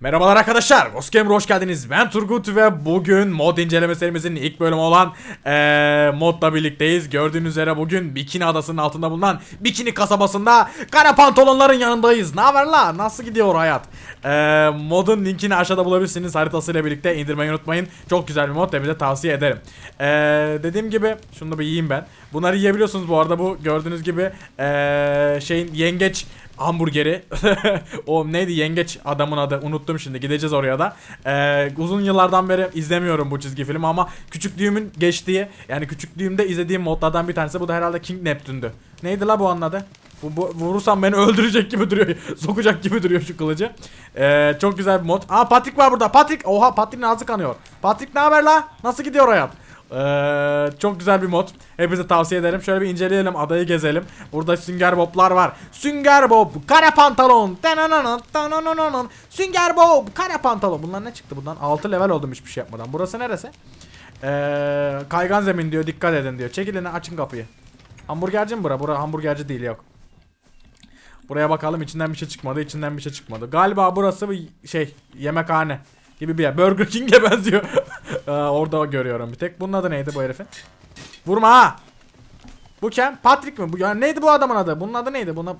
Merhabalar arkadaşlar, Vosgamer hoş geldiniz. Ben Turgut ve bugün mod inceleme serimizin ilk bölümü olan ee, modla birlikteyiz. Gördüğünüz üzere bugün Bikini Adası'nın altında bulunan Bikini kasabasında kara pantolonların yanındayız. Ne haber la? Nasıl gidiyor hayat? E, modun linkini aşağıda bulabilirsiniz. Haritasıyla birlikte indirmeyi unutmayın. Çok güzel bir mod, hepinize tavsiye ederim. E, dediğim gibi, şunu da bir yiyeyim ben. Bunları yiyebiliyorsunuz bu arada bu gördüğünüz gibi ee, şeyin yengeç hamburgeri. o neydi yengeç adamın adı unuttum şimdi gideceğiz oraya da. Ee, uzun yıllardan beri izlemiyorum bu çizgi film ama küçüklüğümün geçtiği yani küçüklüğümde izlediğim modlardan bir tanesi bu da herhalde King Neptune'dü. Neydi la bu anladı? Bu, bu, vurursam beni öldürecek gibi duruyor. Sokacak gibi duruyor şu kılıcı. Ee, çok güzel bir mod. Aa Patrick var burada. Patrick. Oha Patrick'in ağzı kanıyor. Patrick ne haber la? Nasıl gidiyor hayat? Ee, çok güzel bir mod. Hepinize tavsiye ederim. Şöyle bir inceleyelim. Adayı gezelim. Burada sünger boblar var. Sünger bob. Kara pantolon. Tanananan, tanananan. Sünger bob. Kara pantolon. Bunlar ne çıktı bundan? 6 level oldum hiçbir şey yapmadan. Burası neresi? Ee, kaygan zemin diyor. Dikkat edin diyor. Çekilin açın kapıyı. Hamburgerci mi bura? Bura hamburgerci değil yok. Buraya bakalım. İçinden bir şey çıkmadı. İçinden bir şey çıkmadı. Galiba burası bir şey. Yemekhane gibi bir yer. Burger King'e benziyor. Aa, orada görüyorum bir tek. Bunun adı neydi bu herifin? Vurma ha. Bu kim? Patrick mi? Bu yani neydi bu adamın adı? Bunun adı neydi? Buna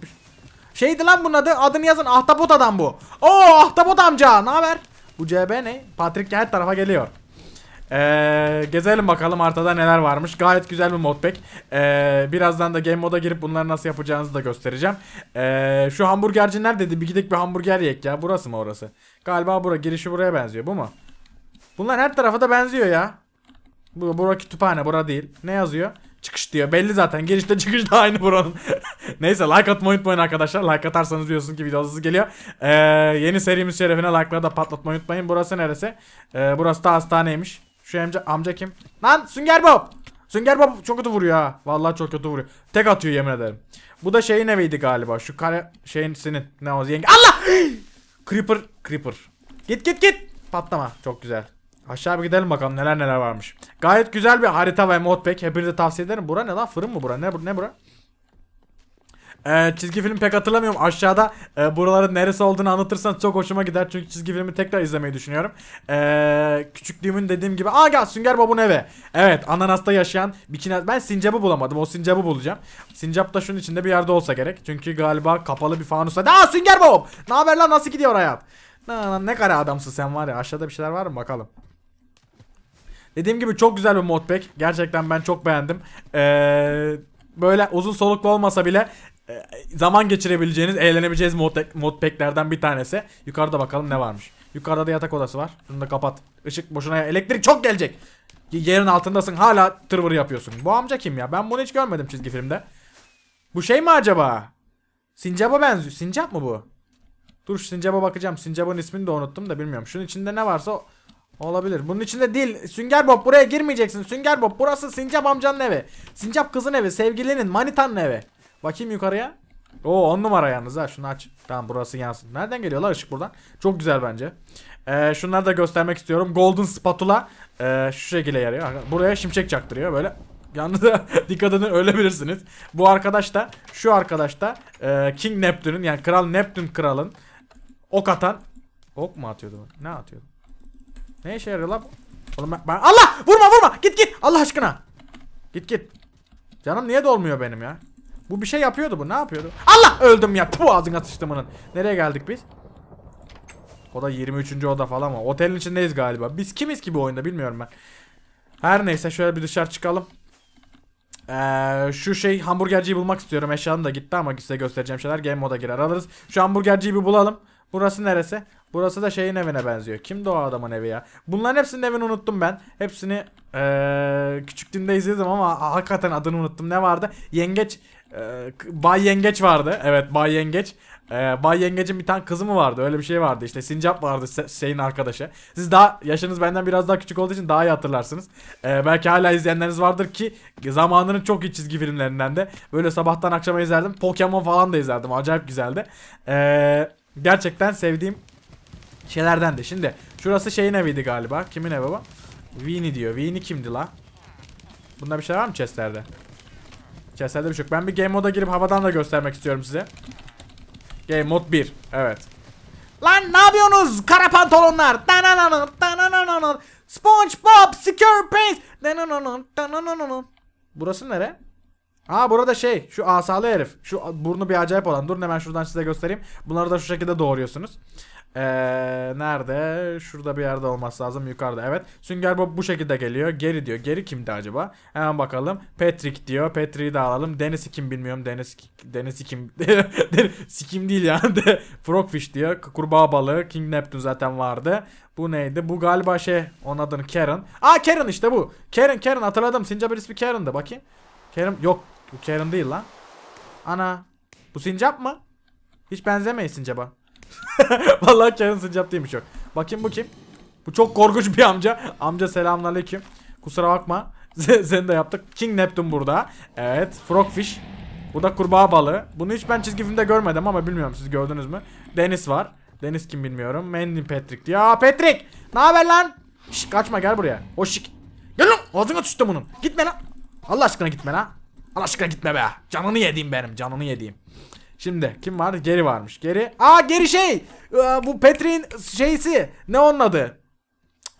Şeydi lan bunun adı. Adını yazın. Ahtapot adam bu. Oo ahtapot amca. Ne haber? Bu CB ne? Patrick her tarafa geliyor. Ee, gezelim bakalım artada neler varmış. Gayet güzel bir modpack. Ee, birazdan da game moda girip bunları nasıl yapacağınızı da göstereceğim. Ee, şu hamburgerci neredeydi? Bir gidip bir hamburger yek ya. Burası mı orası? Galiba bura girişi buraya benziyor. Bu mu? Bunlar her tarafa da benziyor ya. Bu, bura kütüphane. Bura değil. Ne yazıyor? Çıkış diyor. Belli zaten. Girişte çıkış da aynı buranın. Neyse like atmayı unutmayın arkadaşlar. Like atarsanız diyorsun ki video geliyor. Ee, yeni serimiz şerefine like'ları da patlatmayı unutmayın. Burası neresi? Ee, burası da hastaneymiş. Şu amca, amca kim? Lan Sünger Bob. Sünger Bob çok kötü vuruyor ha. Vallahi çok kötü vuruyor. Tek atıyor yemin ederim. Bu da şeyin eviydi galiba. Şu kare şeyin senin. Ne o yenge. Allah! creeper. Creeper. Git git git. Patlama. Çok güzel. Aşağı bir gidelim bakalım neler neler varmış. Gayet güzel bir harita ve modpack. Hepinize tavsiye ederim. Bura ne lan? Fırın mı bura? Ne, ne bura? E, çizgi film pek hatırlamıyorum. Aşağıda e, buraların neresi olduğunu anlatırsan çok hoşuma gider. Çünkü çizgi filmi tekrar izlemeyi düşünüyorum. E, küçüklüğümün dediğim gibi. Aa gel Sünger Bob'un eve. Evet Ananas'ta yaşayan bir bikini. Ben sincabı bulamadım. O sincabı bulacağım. Sincap da şunun içinde bir yerde olsa gerek. Çünkü galiba kapalı bir fanusa. Aa Sünger Bob! Ne haber lan nasıl gidiyor hayat? Lan ne kara adamsın sen var ya. Aşağıda bir şeyler var mı bakalım. Dediğim gibi çok güzel bir modpack. Gerçekten ben çok beğendim. Eee böyle uzun soluklu olmasa bile e, zaman geçirebileceğiniz, eğlenebileceğiniz modpacklerden modpacklerden bir tanesi. Yukarıda bakalım ne varmış. Yukarıda da yatak odası var. Şunu da kapat. Işık boşuna elektrik çok gelecek. Yerin altındasın hala tırvır yapıyorsun. Bu amca kim ya? Ben bunu hiç görmedim çizgi filmde. Bu şey mi acaba? Sincap'a benziyor. Sincap mı bu? Dur şu sincaba bakacağım. Sincap'ın ismini de unuttum da bilmiyorum. Şunun içinde ne varsa Olabilir. Bunun içinde değil. Sünger Bob buraya girmeyeceksin. Sünger Bob burası Sincap amcanın evi. Sincap kızın evi. Sevgilinin manitanın evi. Bakayım yukarıya. O on numara yalnız ha. Şunu aç. Tamam burası yansın. Nereden geliyorlar ışık buradan? Çok güzel bence. Ee, şunları da göstermek istiyorum. Golden Spatula. Ee, şu şekilde yarıyor. Buraya şimşek çaktırıyor böyle. Yalnız dikkat edin ölebilirsiniz. Bu arkadaş da şu arkadaş da e, King Neptün'ün yani Kral Neptün Kral'ın ok atan ok mu atıyordu? Ne atıyordu? Ne işe yarıyor lan? Oğlum ben, ben... Allah! Vurma vurma! Git git! Allah aşkına! Git git. Canım niye dolmuyor benim ya? Bu bir şey yapıyordu bu. Ne yapıyordu? Allah! Öldüm ya. Tu ağzına sıçtımının. Nereye geldik biz? O da 23. oda falan mı? Otelin içindeyiz galiba. Biz kimiz ki bu oyunda bilmiyorum ben. Her neyse şöyle bir dışarı çıkalım. Ee, şu şey hamburgerciyi bulmak istiyorum. Eşyanın da gitti ama size göstereceğim şeyler game moda girer alırız. Şu hamburgerciyi bir bulalım. Burası neresi? Burası da şeyin evine benziyor. Kimdi o adamın evi ya? Bunların hepsinin evini unuttum ben. Hepsini ee, küçüklüğümde izledim ama hakikaten adını unuttum. Ne vardı? Yengeç. E, Bay Yengeç vardı. Evet Bay Yengeç. E, Bay Yengeç'in bir tane kızı mı vardı? Öyle bir şey vardı. İşte Sincap vardı şeyin arkadaşı. Siz daha yaşınız benden biraz daha küçük olduğu için daha iyi hatırlarsınız. E, belki hala izleyenleriniz vardır ki zamanının çok iyi çizgi filmlerinden de. Böyle sabahtan akşama izlerdim. Pokemon falan da izlerdim. Acayip güzeldi. E, gerçekten sevdiğim şeylerden de. Şimdi şurası şeyin eviydi galiba. Kimin evi bu? Vini diyor. Vini kimdi la? Bunda bir şey var mı chestlerde? Chestlerde bir şey yok. Ben bir game moda girip havadan da göstermek istiyorum size. Game mod 1. Evet. Lan ne yapıyorsunuz kara pantolonlar? Dananana, dananana. SpongeBob SquarePants. Dananana, dananana. Burası nere? Aa burada şey şu asalı herif. Şu burnu bir acayip olan. Durun hemen şuradan size göstereyim. Bunları da şu şekilde doğuruyorsunuz. Ee, nerede? Şurada bir yerde olması lazım. Yukarıda. Evet. Sünger Bob bu şekilde geliyor. Geri diyor. Geri kimdi acaba? Hemen bakalım. Patrick diyor. Patrick'i de alalım. Deniz kim bilmiyorum. Deniz Deniz kim? Deniz'i kim değil yani. De. Frogfish diyor. Kurbağa balığı. King Neptune zaten vardı. Bu neydi? Bu galiba şey. Onun adını Karen. Aa Karen işte bu. Karen Karen hatırladım. Sincap'ın ismi Karen'dı. Bakayım. Karen yok. Bu Karen değil lan. Ana. Bu sincap mı? Hiç benzemeyiz sincaba. Vallahi kendi sıcak değilmiş yok. Bakayım bu kim? Bu çok korkunç bir amca. Amca selamünaleyküm. Kusura bakma. Seni de yaptık. King Neptune burada. Evet. Frogfish. Bu da kurbağa balığı. Bunu hiç ben çizgi filmde görmedim ama bilmiyorum siz gördünüz mü? Deniz var. Deniz kim bilmiyorum. Manly Patrick. Ya Patrick! Ne haber lan? Şş, kaçma gel buraya. Hoşik. Gel lan. Ağzına tutuştu bunun. Gitme lan. Allah aşkına gitme lan. Allah aşkına gitme be. Canını yediğim benim. Canını yediğim. Şimdi kim var? Geri varmış. Geri. Aa geri şey. Aa, ee, bu Petri'nin şeysi. Ne onun adı?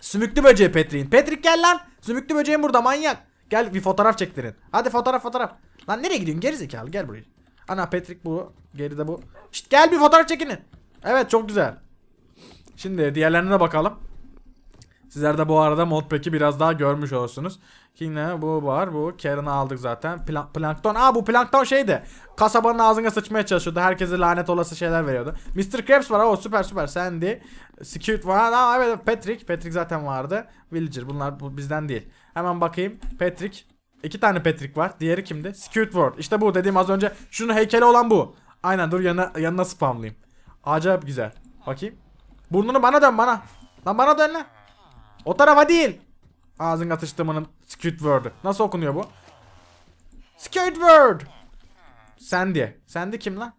Sümüklü böceği Petri'nin. Petrik gel lan. Sümüklü böceğim burada manyak. Gel bir fotoğraf çektirin. Hadi fotoğraf fotoğraf. Lan nereye gidiyorsun Geri gerizekalı gel buraya. Ana Petrik bu. Geri de bu. Şişt, gel bir fotoğraf çekinin. Evet çok güzel. Şimdi diğerlerine bakalım. Sizler de bu arada modpack'i biraz daha görmüş olursunuz. Yine bu var. Bu Karen'ı aldık zaten. Plan plankton. Aa bu plankton şeydi. Kasabanın ağzına sıçmaya çalışıyordu. Herkese lanet olası şeyler veriyordu. Mr. Krabs var. O süper süper. Sandy. Squid var. Aa evet Patrick. Patrick zaten vardı. Villager. Bunlar bu bizden değil. Hemen bakayım. Patrick. İki tane Patrick var. Diğeri kimdi? Squidward. İşte bu dediğim az önce. Şunun heykeli olan bu. Aynen dur yanına, yanına spamlayayım. Acayip güzel. Bakayım. Burnunu bana dön bana. Lan bana dön lan. O tarafa değil. Ağzın atıştırmanın Squidward'ı. Nasıl okunuyor bu? Squidward. Sandy. Sandy kim lan?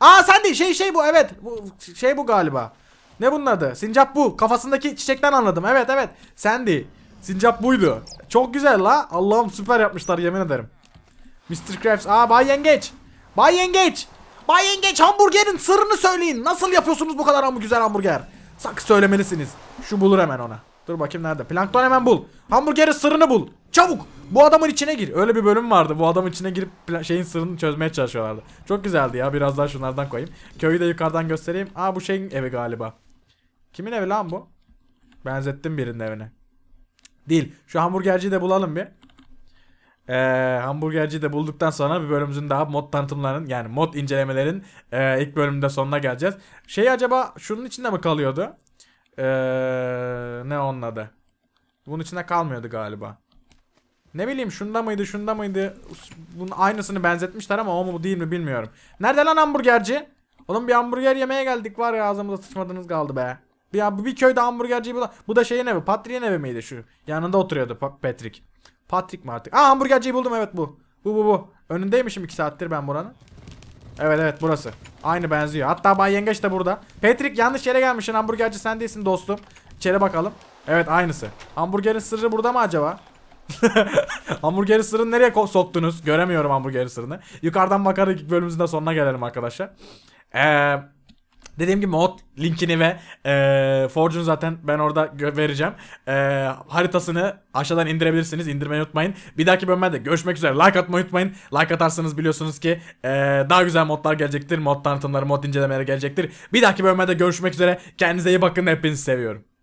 Aa Sandy şey şey bu evet. Bu, şey bu galiba. Ne bunun adı? Sincap bu. Kafasındaki çiçekten anladım. Evet evet. Sandy. Sincap buydu. Çok güzel la. Allah'ım süper yapmışlar yemin ederim. Mr. Krabs. Aa Bay Yengeç. Bay Yengeç. Bay Yengeç hamburgerin sırrını söyleyin. Nasıl yapıyorsunuz bu kadar hamburger güzel hamburger? Sakın söylemelisiniz. Şu bulur hemen ona. Dur bakayım nerede? Plankton hemen bul. Hamburgerin sırrını bul. Çabuk. Bu adamın içine gir. Öyle bir bölüm vardı. Bu adamın içine girip şeyin sırrını çözmeye çalışıyorlardı. Çok güzeldi ya. Biraz daha şunlardan koyayım. Köyü de yukarıdan göstereyim. Aa bu şeyin evi galiba. Kimin evi lan bu? Benzettim birinin evine. Değil. Şu hamburgerciyi de bulalım bir. Ee, hamburgerciyi de bulduktan sonra bir bölümümüzün daha mod tanıtımlarının yani mod incelemelerin e, ilk bölümünde sonuna geleceğiz. Şey acaba şunun içinde mi kalıyordu? Ee, ne onun adı? Bunun içine kalmıyordu galiba. Ne bileyim şunda mıydı şunda mıydı? Bunun aynısını benzetmişler ama o mu değil mi bilmiyorum. Nerede lan hamburgerci? Oğlum bir hamburger yemeye geldik var ya ağzımıza sıçmadınız kaldı be. Bir, ya bir köyde hamburgerci bu da, bu da şeyin evi Patrick'in evi miydi şu? Yanında oturuyordu Patrick. Patrick mi artık? Aa hamburgerciyi buldum evet bu. Bu bu bu. Önündeymişim 2 saattir ben buranın. Evet evet burası. Aynı benziyor. Hatta Bay Yengeç de burada. Patrick yanlış yere gelmişsin. Hamburgerci sen değilsin dostum. İçeri bakalım. Evet aynısı. Hamburgerin sırrı burada mı acaba? hamburgerin sırrını nereye soktunuz? Göremiyorum hamburgerin sırrını. Yukarıdan bakarak bölümümüzün de sonuna gelelim arkadaşlar. Eee... Dediğim gibi mod linkini ve e, Forge'un zaten ben orada vereceğim. E, haritasını aşağıdan indirebilirsiniz. İndirmeyi unutmayın. Bir dahaki bölümde görüşmek üzere. Like atmayı unutmayın. Like atarsanız biliyorsunuz ki e, daha güzel modlar gelecektir. Mod tanıtımları, mod incelemeleri gelecektir. Bir dahaki bölümde görüşmek üzere. Kendinize iyi bakın. Hepinizi seviyorum.